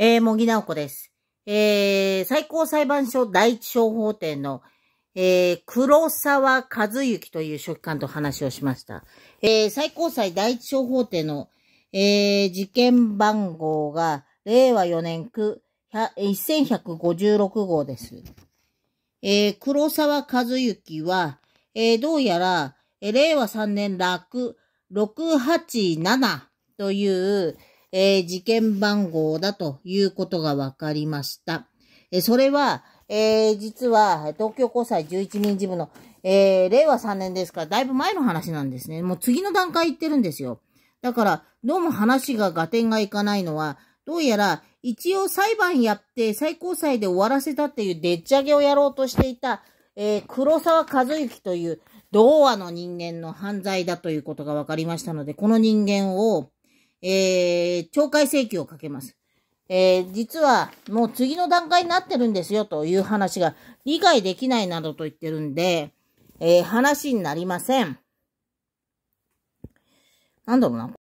えー、もぎなおこです。えー、最高裁判所第一小法廷の、えー、黒沢和幸という書記官と話をしました。えー、最高裁第一小法廷の、えー、事件番号が、令和4年区、1156号です。えー、黒沢和幸は、えー、どうやら、えー、令和3年楽687という、えー、事件番号だということが分かりました。えそれは、えー、実は、東京高裁11人事務の、えー、令和3年ですから、だいぶ前の話なんですね。もう次の段階行ってるんですよ。だから、どうも話が合点がいかないのは、どうやら、一応裁判やって最高裁で終わらせたっていうでっち上げをやろうとしていた、えー、黒沢和之という、童話の人間の犯罪だということが分かりましたので、この人間を、えー、懲戒請求をかけます。えー、実はもう次の段階になってるんですよという話が理解できないなどと言ってるんで、えー、話になりません。なんだろうな。